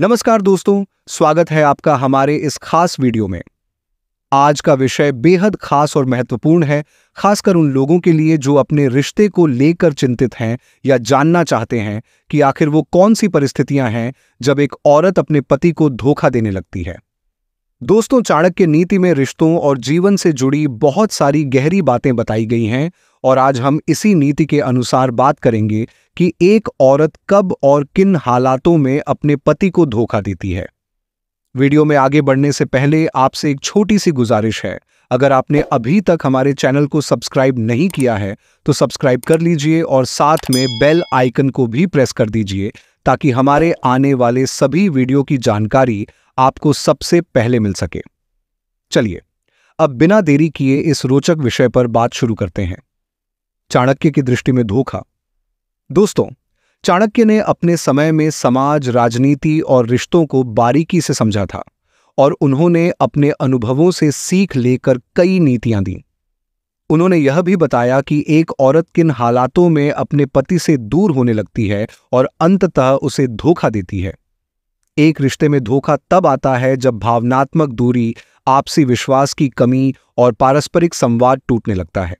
नमस्कार दोस्तों स्वागत है आपका हमारे इस खास वीडियो में आज का विषय बेहद खास और महत्वपूर्ण है खासकर उन लोगों के लिए जो अपने रिश्ते को लेकर चिंतित हैं या जानना चाहते हैं कि आखिर वो कौन सी परिस्थितियां हैं जब एक औरत अपने पति को धोखा देने लगती है दोस्तों चाणक्य नीति में रिश्तों और जीवन से जुड़ी बहुत सारी गहरी बातें बताई गई हैं और आज हम इसी नीति के अनुसार बात करेंगे कि एक औरत कब और किन हालातों में अपने पति को धोखा देती है वीडियो में आगे बढ़ने से पहले आपसे एक छोटी सी गुजारिश है अगर आपने अभी तक हमारे चैनल को सब्सक्राइब नहीं किया है तो सब्सक्राइब कर लीजिए और साथ में बेल आइकन को भी प्रेस कर दीजिए ताकि हमारे आने वाले सभी वीडियो की जानकारी आपको सबसे पहले मिल सके चलिए अब बिना देरी किए इस रोचक विषय पर बात शुरू करते हैं चाणक्य की दृष्टि में धोखा दोस्तों चाणक्य ने अपने समय में समाज राजनीति और रिश्तों को बारीकी से समझा था और उन्होंने अपने अनुभवों से सीख लेकर कई नीतियां दी उन्होंने यह भी बताया कि एक औरत किन हालातों में अपने पति से दूर होने लगती है और अंततः उसे धोखा देती है एक रिश्ते में धोखा तब आता है जब भावनात्मक दूरी आपसी विश्वास की कमी और पारस्परिक संवाद टूटने लगता है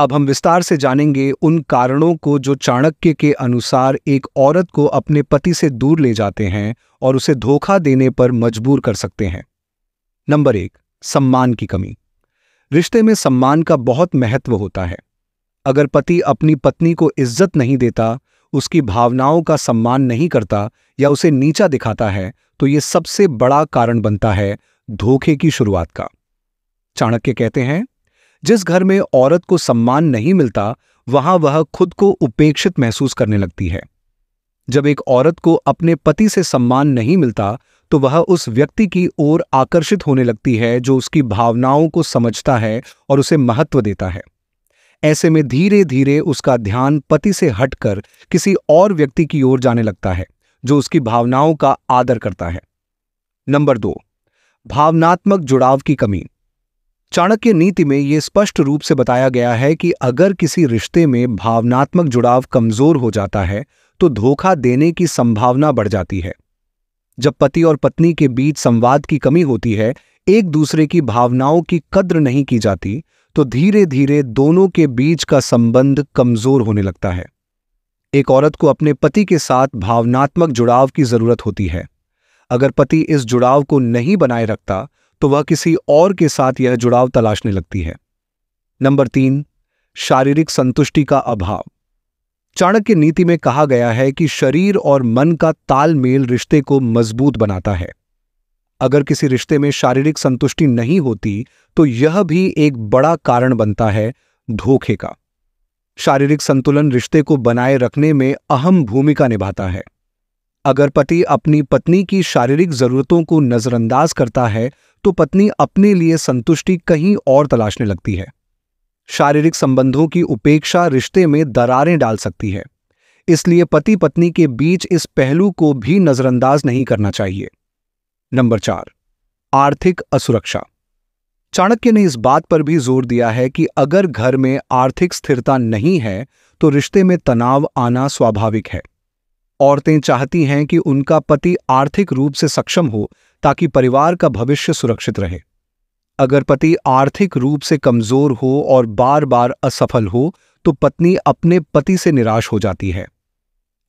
अब हम विस्तार से जानेंगे उन कारणों को जो चाणक्य के अनुसार एक औरत को अपने पति से दूर ले जाते हैं और उसे धोखा देने पर मजबूर कर सकते हैं नंबर एक सम्मान की कमी रिश्ते में सम्मान का बहुत महत्व होता है अगर पति अपनी पत्नी को इज्जत नहीं देता उसकी भावनाओं का सम्मान नहीं करता या उसे नीचा दिखाता है तो ये सबसे बड़ा कारण बनता है धोखे की शुरुआत का चाणक्य कहते हैं जिस घर में औरत को सम्मान नहीं मिलता वहां वह खुद को उपेक्षित महसूस करने लगती है जब एक औरत को अपने पति से सम्मान नहीं मिलता तो वह उस व्यक्ति की ओर आकर्षित होने लगती है जो उसकी भावनाओं को समझता है और उसे महत्व देता है ऐसे में धीरे धीरे उसका ध्यान पति से हटकर किसी और व्यक्ति की ओर जाने लगता है जो उसकी भावनाओं का आदर करता है नंबर दो भावनात्मक जुड़ाव की कमी चाणक्य नीति में यह स्पष्ट रूप से बताया गया है कि अगर किसी रिश्ते में भावनात्मक जुड़ाव कमजोर हो जाता है तो धोखा देने की संभावना बढ़ जाती है जब पति और पत्नी के बीच संवाद की कमी होती है एक दूसरे की भावनाओं की कद्र नहीं की जाती तो धीरे धीरे दोनों के बीच का संबंध कमजोर होने लगता है एक औरत को अपने पति के साथ भावनात्मक जुड़ाव की जरूरत होती है अगर पति इस जुड़ाव को नहीं बनाए रखता तो वह किसी और के साथ यह जुड़ाव तलाशने लगती है नंबर तीन शारीरिक संतुष्टि का अभाव चाणक्य नीति में कहा गया है कि शरीर और मन का तालमेल रिश्ते को मजबूत बनाता है अगर किसी रिश्ते में शारीरिक संतुष्टि नहीं होती तो यह भी एक बड़ा कारण बनता है धोखे का शारीरिक संतुलन रिश्ते को बनाए रखने में अहम भूमिका निभाता है अगर पति अपनी पत्नी की शारीरिक जरूरतों को नजरअंदाज करता है तो पत्नी अपने लिए संतुष्टि कहीं और तलाशने लगती है शारीरिक संबंधों की उपेक्षा रिश्ते में दरारें डाल सकती है इसलिए पति पत्नी के बीच इस पहलू को भी नजरअंदाज नहीं करना चाहिए नंबर चार आर्थिक असुरक्षा चाणक्य ने इस बात पर भी जोर दिया है कि अगर घर में आर्थिक स्थिरता नहीं है तो रिश्ते में तनाव आना स्वाभाविक है औरतें चाहती हैं कि उनका पति आर्थिक रूप से सक्षम हो ताकि परिवार का भविष्य सुरक्षित रहे अगर पति आर्थिक रूप से कमजोर हो और बार बार असफल हो तो पत्नी अपने पति से निराश हो जाती है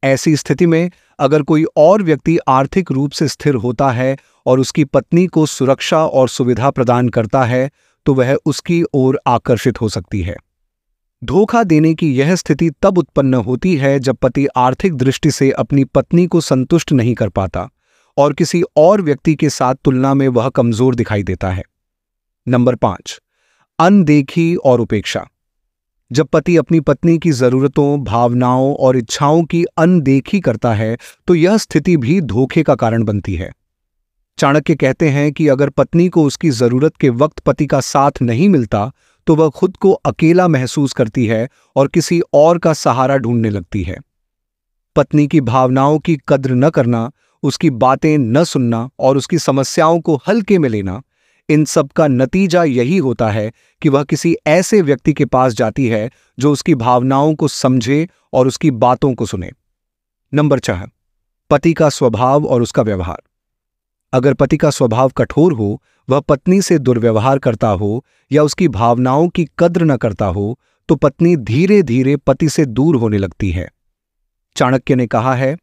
ऐसी स्थिति में अगर कोई और व्यक्ति आर्थिक रूप से स्थिर होता है और उसकी पत्नी को सुरक्षा और सुविधा प्रदान करता है तो वह उसकी ओर आकर्षित हो सकती है धोखा देने की यह स्थिति तब उत्पन्न होती है जब पति आर्थिक दृष्टि से अपनी पत्नी को संतुष्ट नहीं कर पाता और किसी और व्यक्ति के साथ तुलना में वह कमजोर दिखाई देता है नंबर पांच अनदेखी और उपेक्षा जब पति अपनी पत्नी की ज़रूरतों भावनाओं और इच्छाओं की अनदेखी करता है तो यह स्थिति भी धोखे का कारण बनती है चाणक्य कहते हैं कि अगर पत्नी को उसकी ज़रूरत के वक्त पति का साथ नहीं मिलता तो वह खुद को अकेला महसूस करती है और किसी और का सहारा ढूंढने लगती है पत्नी की भावनाओं की कद्र न करना उसकी बातें न सुनना और उसकी समस्याओं को हल्के में लेना इन सब का नतीजा यही होता है कि वह किसी ऐसे व्यक्ति के पास जाती है जो उसकी भावनाओं को समझे और उसकी बातों को सुने नंबर छह पति का स्वभाव और उसका व्यवहार अगर पति का स्वभाव कठोर हो वह पत्नी से दुर्व्यवहार करता हो या उसकी भावनाओं की कद्र न करता हो तो पत्नी धीरे धीरे पति से दूर होने लगती है चाणक्य ने कहा है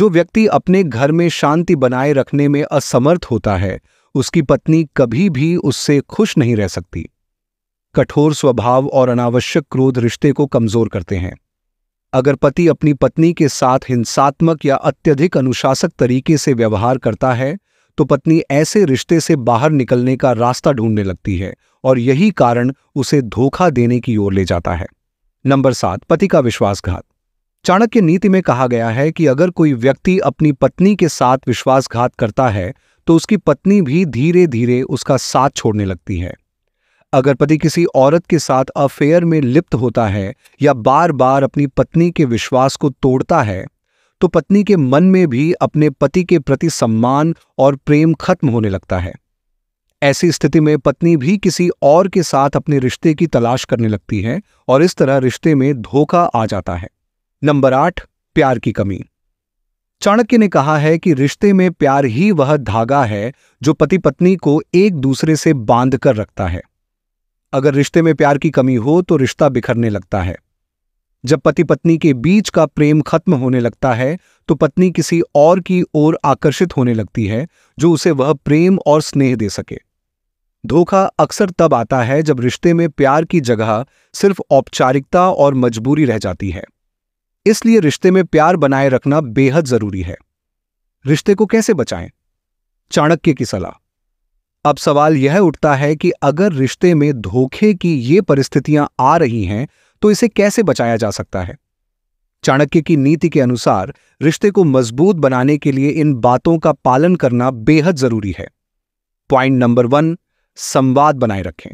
जो व्यक्ति अपने घर में शांति बनाए रखने में असमर्थ होता है उसकी पत्नी कभी भी उससे खुश नहीं रह सकती कठोर स्वभाव और अनावश्यक क्रोध रिश्ते को कमजोर करते हैं अगर पति अपनी पत्नी के साथ हिंसात्मक या अत्यधिक अनुशासक तरीके से व्यवहार करता है तो पत्नी ऐसे रिश्ते से बाहर निकलने का रास्ता ढूंढने लगती है और यही कारण उसे धोखा देने की ओर ले जाता है नंबर सात पति का विश्वासघात चाणक्य नीति में कहा गया है कि अगर कोई व्यक्ति अपनी पत्नी के साथ विश्वासघात करता है तो उसकी पत्नी भी धीरे धीरे उसका साथ छोड़ने लगती है अगर पति किसी औरत के साथ अफेयर में लिप्त होता है या बार बार अपनी पत्नी के विश्वास को तोड़ता है तो पत्नी के मन में भी अपने पति के प्रति सम्मान और प्रेम खत्म होने लगता है ऐसी स्थिति में पत्नी भी किसी और के साथ अपने रिश्ते की तलाश करने लगती है और इस तरह रिश्ते में धोखा आ जाता है नंबर आठ प्यार की कमी चाणक्य ने कहा है कि रिश्ते में प्यार ही वह धागा है जो पति पत्नी को एक दूसरे से बांध कर रखता है अगर रिश्ते में प्यार की कमी हो तो रिश्ता बिखरने लगता है जब पति पत्नी के बीच का प्रेम खत्म होने लगता है तो पत्नी किसी और की ओर आकर्षित होने लगती है जो उसे वह प्रेम और स्नेह दे सके धोखा अक्सर तब आता है जब रिश्ते में प्यार की जगह सिर्फ औपचारिकता और मजबूरी रह जाती है इसलिए रिश्ते में प्यार बनाए रखना बेहद जरूरी है रिश्ते को कैसे बचाएं चाणक्य की सलाह अब सवाल यह उठता है कि अगर रिश्ते में धोखे की ये परिस्थितियां आ रही हैं तो इसे कैसे बचाया जा सकता है चाणक्य की नीति के अनुसार रिश्ते को मजबूत बनाने के लिए इन बातों का पालन करना बेहद जरूरी है पॉइंट नंबर वन संवाद बनाए रखें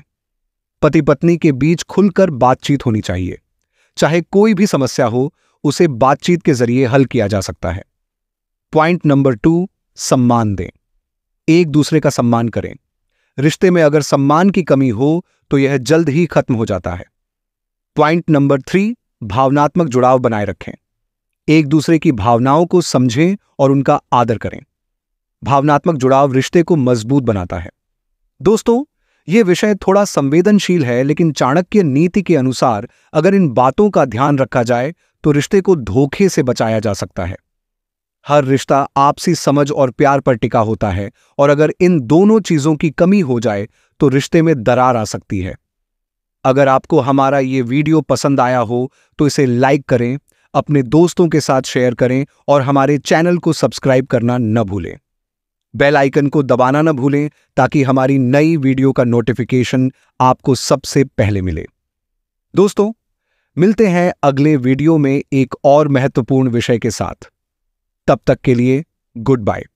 पति पत्नी के बीच खुलकर बातचीत होनी चाहिए चाहे कोई भी समस्या हो उसे बातचीत के जरिए हल किया जा सकता है पॉइंट नंबर टू सम्मान दें एक दूसरे का सम्मान करें रिश्ते में अगर सम्मान की कमी हो तो यह जल्द ही खत्म हो जाता है पॉइंट नंबर थ्री भावनात्मक जुड़ाव बनाए रखें एक दूसरे की भावनाओं को समझें और उनका आदर करें भावनात्मक जुड़ाव रिश्ते को मजबूत बनाता है दोस्तों ये विषय थोड़ा संवेदनशील है लेकिन चाणक्य नीति के अनुसार अगर इन बातों का ध्यान रखा जाए तो रिश्ते को धोखे से बचाया जा सकता है हर रिश्ता आपसी समझ और प्यार पर टिका होता है और अगर इन दोनों चीजों की कमी हो जाए तो रिश्ते में दरार आ सकती है अगर आपको हमारा ये वीडियो पसंद आया हो तो इसे लाइक करें अपने दोस्तों के साथ शेयर करें और हमारे चैनल को सब्सक्राइब करना न भूलें बेल आइकन को दबाना न भूलें ताकि हमारी नई वीडियो का नोटिफिकेशन आपको सबसे पहले मिले दोस्तों मिलते हैं अगले वीडियो में एक और महत्वपूर्ण विषय के साथ तब तक के लिए गुड बाय